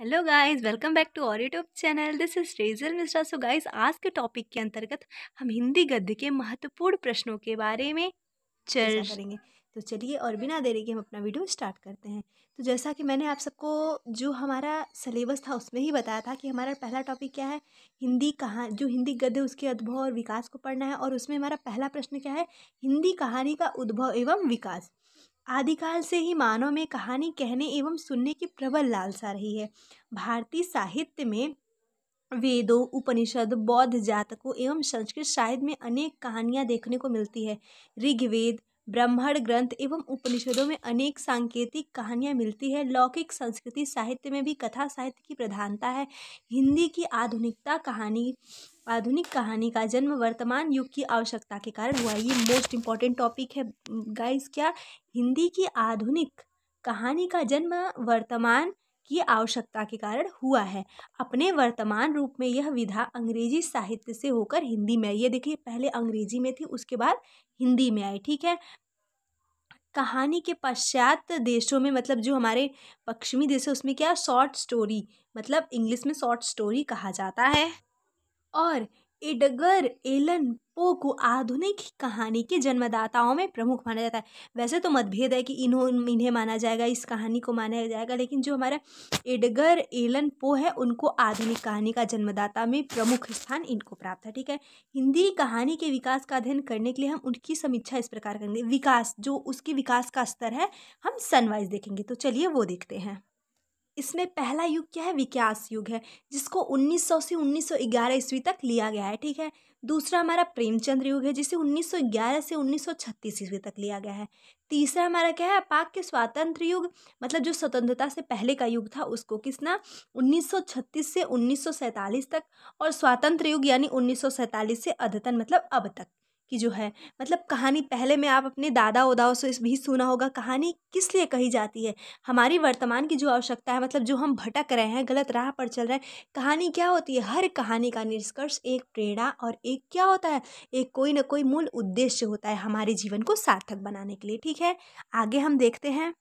hello guys welcome back to our YouTube channel this is रेजल Mishra so guys आज के topic के अंतर्गत हम हिंदी गद्य के महत्वपूर्ण प्रश्नों के बारे में चर्चा करेंगे तो चलिए और बिना देरी के हम अपना वीडियो स्टार्ट करते हैं तो जैसा कि मैंने आप सबको जो हमारा सिलेबस था उसमें ही बताया था कि हमारा पहला टॉपिक क्या है हिंदी कहाँ जो हिंदी गद्य उसके उद्भव और विकास को पढ़ना है और उसमें हमारा पहला प्रश्न क्या है हिंदी कहानी का उद्भव एवं विकास आदिकाल से ही मानव में कहानी कहने एवं सुनने की प्रबल लालसा रही है भारतीय साहित्य में वेदों उपनिषद बौद्ध जातकों एवं संस्कृत साहित्य में अनेक कहानियाँ देखने को मिलती है ऋग्वेद ब्रह्मण ग्रंथ एवं उपनिषदों में अनेक सांकेतिक कहानियाँ मिलती है लौकिक संस्कृति साहित्य में भी कथा साहित्य की प्रधानता है हिंदी की आधुनिकता कहानी आधुनिक कहानी का जन्म वर्तमान युग की आवश्यकता के कारण हुआ ये मोस्ट इम्पॉर्टेंट टॉपिक है गाइस क्या हिंदी की आधुनिक कहानी का जन्म वर्तमान की आवश्यकता के कारण हुआ है अपने वर्तमान रूप में यह विधा अंग्रेजी साहित्य से होकर हिंदी में आई ये देखिए पहले अंग्रेजी में थी उसके बाद हिंदी में आई ठीक है कहानी के पश्चात देशों में मतलब जो हमारे पश्चिमी देश है उसमें क्या शॉर्ट स्टोरी मतलब इंग्लिश में शॉर्ट स्टोरी कहा जाता है और एडगर एलन पो को आधुनिक कहानी के जन्मदाताओं में प्रमुख माना जाता है वैसे तो मतभेद है कि इन्हों इन्हें माना जाएगा इस कहानी को माना जाएगा लेकिन जो हमारा एडगर एलन पो है उनको आधुनिक कहानी का जन्मदाता में प्रमुख स्थान इनको प्राप्त है ठीक है हिंदी कहानी के विकास का अध्ययन करने के लिए हम उनकी समीक्षा इस प्रकार करेंगे विकास जो उसके विकास का स्तर है हम सनवाइज देखेंगे तो चलिए वो देखते हैं इसमें पहला युग क्या है विकास युग है जिसको 1900 से 1911 ईस्वी तक लिया गया है ठीक है दूसरा हमारा प्रेमचंद्र युग है जिसे 1911 से 1936 ईस्वी तक लिया गया है तीसरा हमारा क्या है पाक के स्वातंत्र युग मतलब जो स्वतंत्रता से पहले का युग था उसको किसना 1936 से 1947 तक और स्वातंत्र युग यानी 1947 से अद्यतन मतलब अब तक कि जो है मतलब कहानी पहले में आप अपने दादा उदाओ से भी सुना होगा कहानी किस लिए कही जाती है हमारी वर्तमान की जो आवश्यकता है मतलब जो हम भटक रहे हैं गलत राह पर चल रहे हैं कहानी क्या होती है हर कहानी का निष्कर्ष एक प्रेरणा और एक क्या होता है एक कोई ना कोई मूल उद्देश्य होता है हमारे जीवन को सार्थक बनाने के लिए ठीक है आगे हम देखते हैं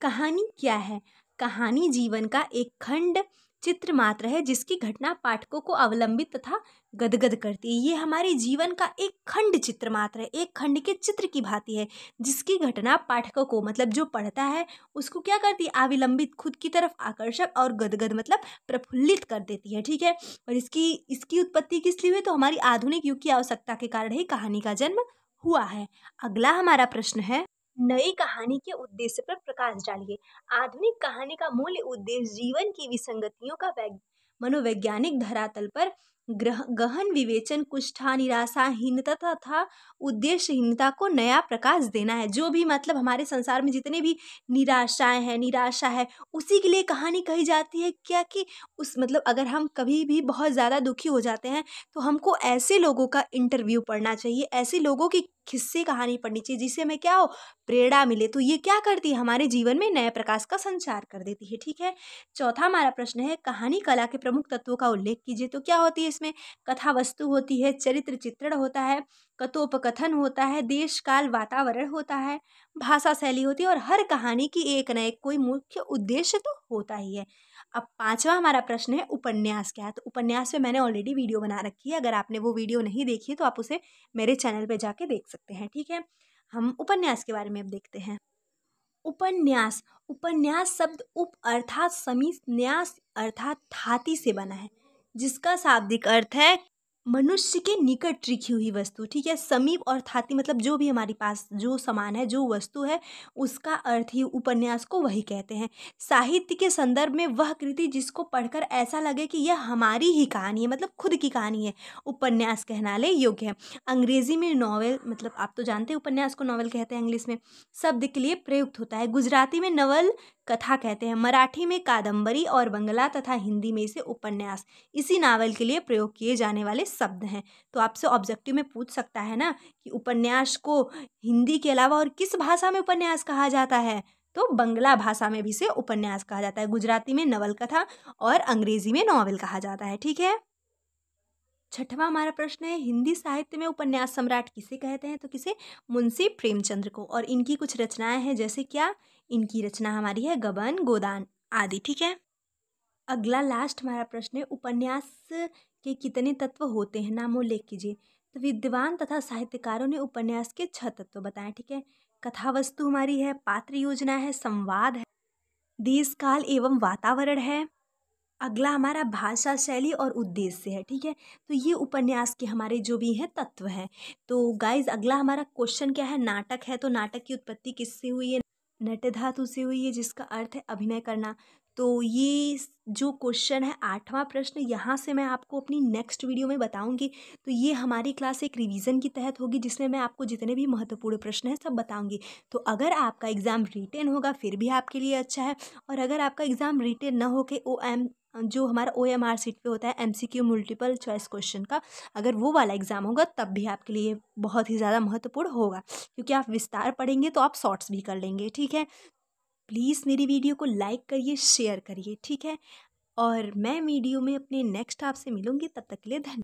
कहानी क्या है कहानी जीवन का एक खंड चित्र मात्र है जिसकी घटना पाठकों को अवलंबित तथा गदगद करती है ये हमारे जीवन का एक खंड चित्र मात्र है एक खंड के चित्र की भांति है जिसकी घटना पाठकों को मतलब जो पढ़ता है उसको क्या करती है अविलंबित खुद की तरफ आकर्षक और गदगद मतलब प्रफुल्लित कर देती है ठीक है और इसकी इसकी उत्पत्ति किस लिए हुई तो हमारी आधुनिक युग की आवश्यकता के कारण ही कहानी का जन्म हुआ है अगला हमारा प्रश्न है नई कहानी के उद्देश्य पर प्रकाश डालिए आधुनिक कहानी का मूल उद्देश्य जीवन की विसंगतियों का मनोवैज्ञानिक धरातल पर ग्रह गहन विवेचन कुष्ठा निराशाहीनता तथा उद्देश्यहीनता को नया प्रकाश देना है जो भी मतलब हमारे संसार में जितने भी निराशाएं हैं निराशा है उसी के लिए कहानी कही जाती है क्या कि उस मतलब अगर हम कभी भी बहुत ज़्यादा दुखी हो जाते हैं तो हमको ऐसे लोगों का इंटरव्यू पढ़ना चाहिए ऐसे लोगों की किस्से कहानी पढ़नी चाहिए जिससे हमें क्या हो प्रेरणा मिले तो ये क्या करती है हमारे जीवन में नए प्रकाश का संचार कर देती है ठीक है चौथा हमारा प्रश्न है कहानी कला के प्रमुख तत्वों का उल्लेख कीजिए तो क्या होती है इसमें कथा वस्तु होती है चरित्र चित्रण होता है कथोपकथन होता है देश काल वातावरण होता है भाषा शैली होती है और हर कहानी की एक न एक कोई मुख्य उद्देश्य तो होता ही है अब पांचवा हमारा प्रश्न है उपन्यास क्या है तो उपन्यास पे मैंने ऑलरेडी वीडियो बना रखी है अगर आपने वो वीडियो नहीं देखी है तो आप उसे मेरे चैनल पे जाके देख सकते हैं ठीक है हम उपन्यास के बारे में अब देखते हैं उपन्यास उपन्यास शब्द उप अर्थात समीस न्यास अर्थात थाती से बना है जिसका शाब्दिक अर्थ है मनुष्य के निकट रिखी हुई वस्तु ठीक है समीप और थाती मतलब जो भी हमारे पास जो सामान है जो वस्तु है उसका अर्थ ही उपन्यास को वही कहते हैं साहित्य के संदर्भ में वह कृति जिसको पढ़कर ऐसा लगे कि यह हमारी ही कहानी है मतलब खुद की कहानी है उपन्यास ले योग्य है अंग्रेजी में नॉवेल मतलब आप तो जानते हैं उपन्यास को नॉवल कहते हैं इंग्लिश में शब्द के लिए प्रयुक्त होता है गुजराती में नवल कथा कहते हैं मराठी में कादम्बरी और बंगला तथा हिंदी में इसे उपन्यास इसी नावल के लिए प्रयोग किए जाने वाले शब्द हैं तो आपसे ऑब्जेक्टिव में पूछ सकता है ना कि उपन्यास को हिंदी के अलावा और किस भाषा में उपन्यास कहा जाता है तो बंगला भाषा में भी इसे उपन्यास कहा जाता है गुजराती में नवल कथा और अंग्रेजी में नॉवल कहा जाता है ठीक है छठवा हमारा प्रश्न है हिंदी साहित्य में उपन्यास सम्राट किसे कहते हैं तो किसे मुंशी प्रेमचंद्र को और इनकी कुछ रचनाएं हैं जैसे क्या इनकी रचना हमारी है गबन गोदान आदि ठीक है अगला लास्ट हमारा प्रश्न है उपन्यास के कितने तत्व होते हैं नाम उल्लेख कीजिए तो विद्वान तथा साहित्यकारों ने उपन्यास के छह तत्व बताए ठीक है कथा वस्तु हमारी है पात्र योजना है संवाद है देश काल एवं वातावरण है अगला हमारा भाषा शैली और उद्देश्य है ठीक है तो ये उपन्यास के हमारे जो भी हैं तत्व हैं तो गाइज अगला हमारा क्वेश्चन क्या है नाटक है तो नाटक की उत्पत्ति किससे हुई है नट धातु से हुई है जिसका अर्थ है अभिनय करना तो ये जो क्वेश्चन है आठवां प्रश्न यहाँ से मैं आपको अपनी नेक्स्ट वीडियो में बताऊंगी तो ये हमारी क्लास एक रिवीजन के तहत होगी जिसमें मैं आपको जितने भी महत्वपूर्ण प्रश्न हैं सब बताऊंगी तो अगर आपका एग्ज़ाम रिटेन होगा फिर भी आपके लिए अच्छा है और अगर आपका एग्ज़ाम रिटेन ना के ओ एम जो हमारा ओ एम आर सीट पर होता है M C Q multiple choice question का अगर वो वाला एग्ज़ाम होगा तब भी आपके लिए बहुत ही ज़्यादा महत्वपूर्ण होगा क्योंकि आप विस्तार पढ़ेंगे तो आप शॉर्ट्स भी कर लेंगे ठीक है प्लीज़ मेरी वीडियो को लाइक करिए शेयर करिए ठीक है और मैं वीडियो में अपने नेक्स्ट आपसे मिलूँगी तब तक के लिए धन्यवाद